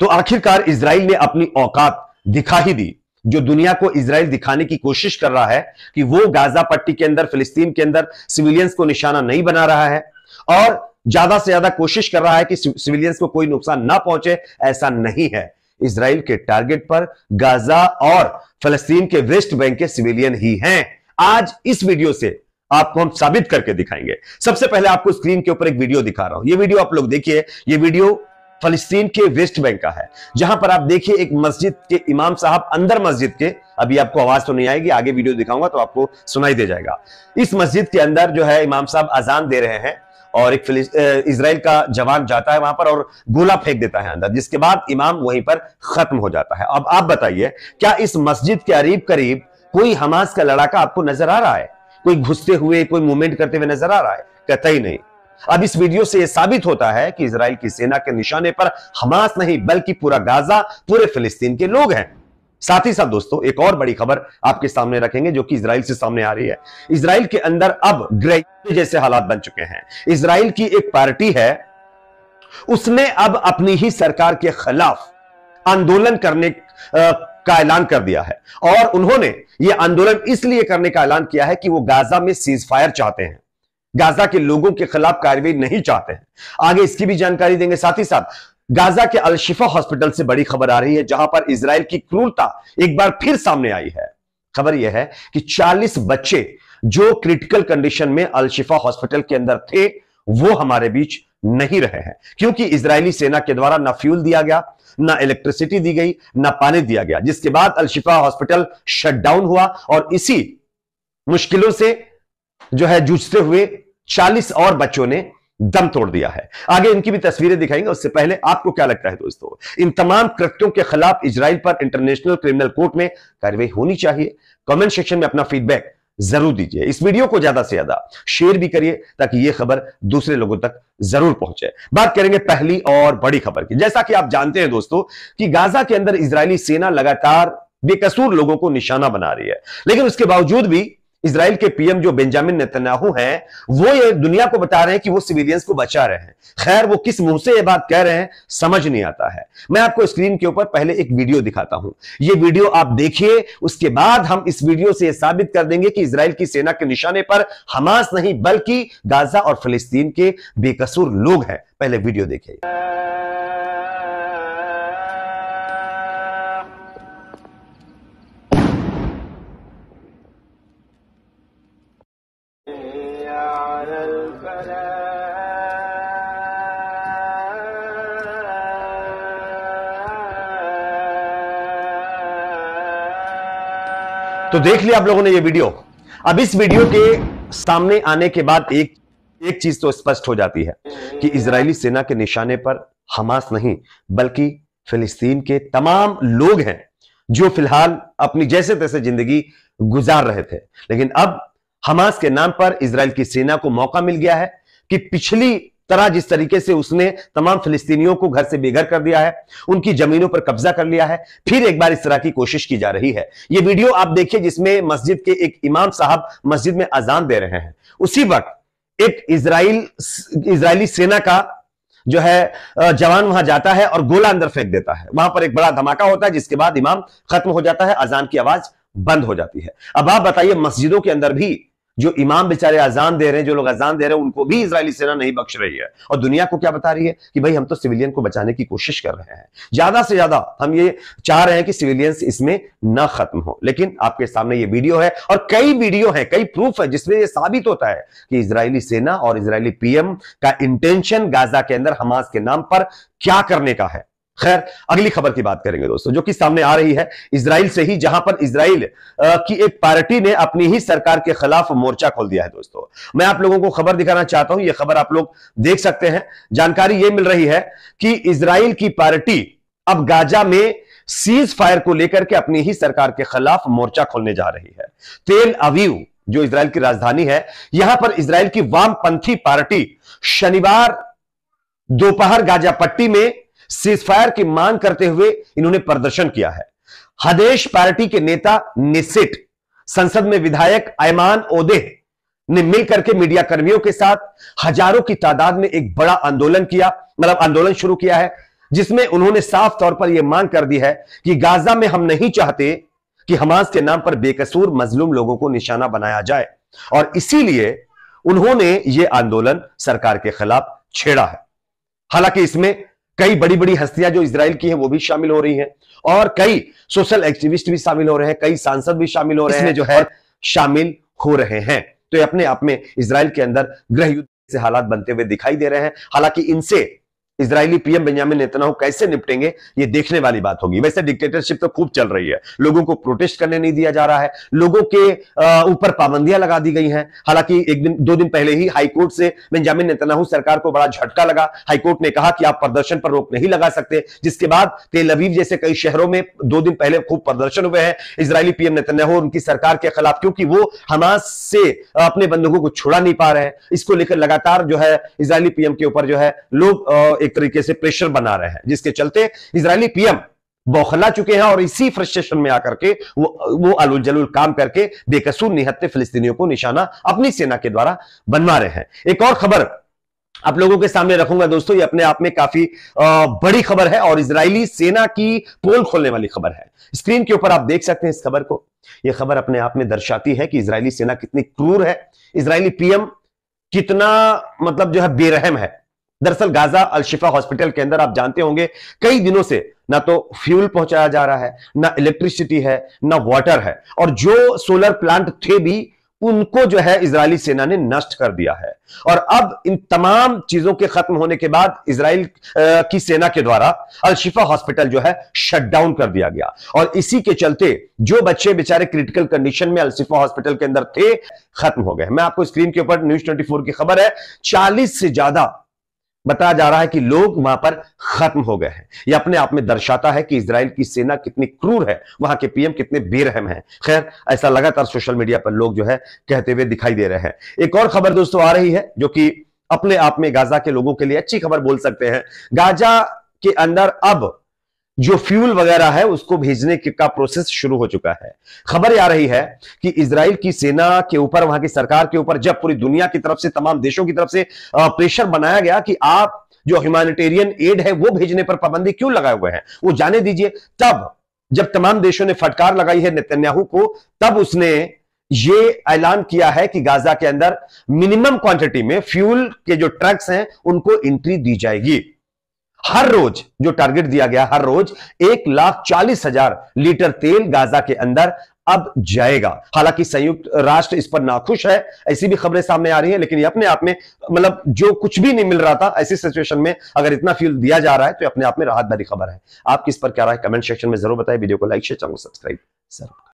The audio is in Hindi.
तो आखिरकार इसराइल ने अपनी औकात दिखा ही दी जो दुनिया को इसराइल दिखाने की कोशिश कर रहा है कि वो गाजा पट्टी के अंदर फिलिस्तीन के अंदर सिविलियंस को निशाना नहीं बना रहा है और ज्यादा से ज्यादा कोशिश कर रहा है कि सिविलियंस को कोई नुकसान ना पहुंचे ऐसा नहीं है इसराइल के टारगेट पर गाजा और फलस्तीन के वेस्ट बैंक के सिविलियन ही हैं आज इस वीडियो से आपको हम साबित करके दिखाएंगे सबसे पहले आपको स्क्रीन के ऊपर एक वीडियो दिखा रहा हूं ये वीडियो आप लोग देखिए ये वीडियो फलस्तीन के वेस्ट बैंक का है जहां पर आप देखिए एक मस्जिद के इमाम साहब अंदर मस्जिद के अभी आपको आवाज तो नहीं आएगी आगे वीडियो दिखाऊंगा तो आपको सुनाई दे जाएगा इस मस्जिद के अंदर जो है इमाम साहब अजान दे रहे हैं और एक इसराइल का जवान जाता है वहां पर और गोला फेंक देता है अंदर जिसके बाद इमाम वहीं पर खत्म हो जाता है अब आप बताइए क्या इस मस्जिद के करीब करीब कोई हमास का लड़ाका आपको नजर आ रहा है कोई घुसते हुए कोई मूवमेंट करते हुए नजर आ रहा है कतई नहीं अब इस वीडियो से यह साबित होता है कि इसराइल की सेना के निशाने पर हमास नहीं बल्कि पूरा गाजा पूरे फिलिस्तीन के लोग हैं साथ ही साथ दोस्तों एक और बड़ी खबर आपके सामने रखेंगे जो कि इसराइल से सामने आ रही है इसराइल के अंदर अब ग्रह जैसे हालात बन चुके हैं इसराइल की एक पार्टी है उसने अब अपनी ही सरकार के खिलाफ आंदोलन करने का ऐलान कर दिया है और उन्होंने यह आंदोलन इसलिए करने का ऐलान किया है कि वो गाजा में सीज फायर चाहते हैं गाजा के लोगों के खिलाफ कार्रवाई नहीं चाहते हैं आगे इसकी भी जानकारी देंगे साथ ही साथ गाजा के अलशिफा हॉस्पिटल से बड़ी खबर आ रही है जहां पर इसराइल की क्रूरता एक बार फिर सामने आई है खबर यह है कि 40 बच्चे जो क्रिटिकल कंडीशन में अलशिफा हॉस्पिटल के अंदर थे वो हमारे बीच नहीं रहे हैं क्योंकि इजरायली सेना के द्वारा ना फ्यूल दिया गया ना इलेक्ट्रिसिटी दी गई ना पानी दिया गया जिसके बाद अलशिफा हॉस्पिटल शटडाउन हुआ और इसी मुश्किलों से जो है जूझते हुए चालीस और बच्चों ने दम तोड़ दिया है आगे इनकी भी तस्वीरें दिखाएंगे उससे पहले आपको क्या लगता है दोस्तों इन तमाम कृत्यों के खिलाफ इसराइल पर इंटरनेशनल क्रिमिनल कोर्ट में कार्रवाई होनी चाहिए कमेंट सेक्शन में अपना फीडबैक जरूर दीजिए इस वीडियो को ज्यादा से ज्यादा शेयर भी करिए ताकि यह खबर दूसरे लोगों तक जरूर पहुंचे बात करेंगे पहली और बड़ी खबर की जैसा कि आप जानते हैं दोस्तों कि गाजा के अंदर इजरायली सेना लगातार बेकसूर लोगों को निशाना बना रही है लेकिन उसके बावजूद भी इसराइल के पीएम जो बेंजामिन नेतन्याहू हैं वो ये दुनिया को बता रहे हैं कि वो सिविलियंस को बचा रहे हैं खैर वो किस मुंह से ये बात कह रहे हैं समझ नहीं आता है मैं आपको स्क्रीन के ऊपर पहले एक वीडियो दिखाता हूं ये वीडियो आप देखिए उसके बाद हम इस वीडियो से ये साबित कर देंगे कि इसराइल की सेना के निशाने पर हमास नहीं बल्कि गाजा और फलस्तीन के बेकसूर लोग हैं पहले वीडियो देखिए तो देख लिया आप लोगों ने ये वीडियो अब इस वीडियो के सामने आने के बाद एक एक चीज तो स्पष्ट हो जाती है कि इजरायली सेना के निशाने पर हमास नहीं बल्कि फिलिस्तीन के तमाम लोग हैं जो फिलहाल अपनी जैसे तैसे जिंदगी गुजार रहे थे लेकिन अब हमास के नाम पर इसराइल की सेना को मौका मिल गया है कि पिछली तरह जिस तरीके से उसने तमाम फिलिस्तीनियों को घर से बेघर कर दिया है उनकी जमीनों पर कब्जा कर लिया है फिर एक बार इस तरह की कोशिश की जा रही है ये वीडियो आप देखिए जिसमें मस्जिद के एक इमाम साहब मस्जिद में अजान दे रहे हैं उसी वक्त एक इसराइल इसराइली सेना का जो है जवान वहां जाता है और गोला अंदर फेंक देता है वहां पर एक बड़ा धमाका होता है जिसके बाद इमाम खत्म हो जाता है अजान की आवाज बंद हो जाती है अब आप बताइए मस्जिदों के अंदर भी जो इमाम बेचारे अजान दे रहे हैं जो लोग अजान दे रहे हैं उनको भी इसराइली सेना नहीं बख्श रही है और दुनिया को क्या बता रही है कि भाई हम तो सिविलियन को बचाने की कोशिश कर रहे हैं ज्यादा से ज्यादा हम ये चाह रहे हैं कि सिविलियंस इसमें ना खत्म हो लेकिन आपके सामने ये वीडियो है और कई वीडियो है कई प्रूफ है जिसमें यह साबित होता है कि इसराइली सेना और इसराइली पीएम का इंटेंशन गाजा के अंदर हमास के नाम पर क्या करने का है खैर अगली खबर की बात करेंगे दोस्तों जो कि सामने आ रही है इसराइल से ही जहां पर इसराइल की एक पार्टी ने अपनी ही सरकार के खिलाफ मोर्चा खोल दिया है दोस्तों मैं आप लोगों को खबर दिखाना चाहता हूं यह खबर आप लोग देख सकते हैं जानकारी यह मिल रही है कि इसराइल की पार्टी अब गाजा में सीज फायर को लेकर के अपनी ही सरकार के खिलाफ मोर्चा खोलने जा रही है तेल अवीव जो इसराइल की राजधानी है यहां पर इसराइल की वामपंथी पार्टी शनिवार दोपहर गाजा पट्टी में सीजफायर की मांग करते हुए इन्होंने प्रदर्शन किया है हदेश पार्टी के नेता निसिट संसद में विधायक अयमान ओदे ने मिलकर के मीडिया कर्मियों के साथ हजारों की तादाद में एक बड़ा आंदोलन किया मतलब आंदोलन शुरू किया है जिसमें उन्होंने साफ तौर पर यह मांग कर दी है कि गाजा में हम नहीं चाहते कि हमास के नाम पर बेकसूर मजलूम लोगों को निशाना बनाया जाए और इसीलिए उन्होंने यह आंदोलन सरकार के खिलाफ छेड़ा है हालांकि इसमें कई बड़ी बड़ी हस्तियां जो इसराइल की है वो भी शामिल हो रही है और कई सोशल एक्टिविस्ट भी शामिल हो रहे हैं कई सांसद भी शामिल हो रहे हैं जो है शामिल हो रहे हैं तो अपने आप में इसराइल के अंदर गृह युद्ध से हालात बनते हुए दिखाई दे रहे हैं हालांकि इनसे इसराइली पीएम बेंजामिन नेतन्याहू कैसे निपटेंगे ये देखने वाली बात होगी वैसे डिक्टेटरशिप तो खूब चल रही है लोगों को प्रोटेस्ट करने नहीं दिया जा रहा है लोगों के ऊपर पाबंदियां लगा दी गई हैं हालांकि एक दिन दो दिन पहले ही हाईकोर्ट से बेंजामिन नेतन्याहू सरकार को बड़ा झटका लगा हाईकोर्ट ने कहा कि आप प्रदर्शन पर रोक नहीं लगा सकते जिसके बाद तेलवीव जैसे कई शहरों में दो दिन पहले खूब प्रदर्शन हुए हैं इसराइली पीएम नेतन्याहू उनकी सरकार के खिलाफ क्योंकि वो हमास से अपने बंधुकों को छोड़ा नहीं पा रहे हैं इसको लेकर लगातार जो है इसराइली पीएम के ऊपर जो है लोग एक तरीके से प्रेशर बना रहे हैं जिसके चलते इसराइली पीएम बौखला चुके हैं और इसी फ्रस्ट्रेशन में आकर के वो वो अलूल जलूल काम करके बेकसूर निहत्ते फिलिस्तीनियों को निशाना अपनी सेना के द्वारा बनवा रहे हैं एक और खबर आप लोगों के सामने रखूंगा दोस्तों ये अपने आप में काफी बड़ी खबर है और इजरायली सेना की पोल खोलने वाली खबर है स्क्रीन के ऊपर आप देख सकते हैं इस खबर को यह खबर अपने आप में दर्शाती है कि इजरायली सेना कितनी क्रूर है इजरायली पीएम कितना मतलब जो है बेरहम है दरअसल गाजा अलशिफा हॉस्पिटल के अंदर आप जानते होंगे कई दिनों से ना तो फ्यूल पहुंचाया जा रहा है ना इलेक्ट्रिसिटी है ना वाटर है और जो सोलर प्लांट थे भी उनको जो है इजरायली सेना ने नष्ट कर दिया है और अब इन तमाम चीजों के खत्म होने के बाद इसराइल की सेना के द्वारा अलशिफा हॉस्पिटल जो है शटडाउन कर दिया गया और इसी के चलते जो बच्चे बेचारे क्रिटिकल कंडीशन में अलशिफा हॉस्पिटल के अंदर थे खत्म हो गए मैं आपको स्क्रीन के ऊपर न्यूज ट्वेंटी की खबर है चालीस से ज्यादा बताया जा रहा है कि लोग वहां पर खत्म हो गए हैं यह अपने आप में दर्शाता है कि इसराइल की सेना कितनी क्रूर है वहां के पीएम कितने बेरहम हैं खैर ऐसा लगातार सोशल मीडिया पर लोग जो है कहते हुए दिखाई दे रहे हैं एक और खबर दोस्तों आ रही है जो कि अपने आप में गाजा के लोगों के लिए अच्छी खबर बोल सकते हैं गाजा के अंदर अब जो फ्यूल वगैरह है उसको भेजने का प्रोसेस शुरू हो चुका है खबर आ रही है कि इसराइल की सेना के ऊपर वहां की सरकार के ऊपर जब पूरी दुनिया की तरफ से तमाम देशों की तरफ से प्रेशर बनाया गया कि आप जो ह्यूमैनिटेरियन एड है वो भेजने पर पाबंदी क्यों लगाए हुए हैं वो जाने दीजिए तब जब तमाम देशों ने फटकार लगाई है नेतन्याहू को तब उसने ये ऐलान किया है कि गाजा के अंदर मिनिमम क्वांटिटी में फ्यूल के जो ट्रक्स हैं उनको एंट्री दी जाएगी हर रोज जो टारगेट दिया गया हर रोज एक लाख चालीस हजार लीटर तेल गाजा के अंदर अब जाएगा हालांकि संयुक्त राष्ट्र इस पर नाखुश है ऐसी भी खबरें सामने आ रही हैं लेकिन ये अपने आप में मतलब जो कुछ भी नहीं मिल रहा था ऐसी सिचुएशन में अगर इतना फ्यूल दिया जा रहा है तो अपने आप में राहत भरी खबर है आप किस पर क्या रहा है कमेंट सेक्शन में जरूर बताए वीडियो को लाइक शेयर चैनल सब्सक्राइब जरूर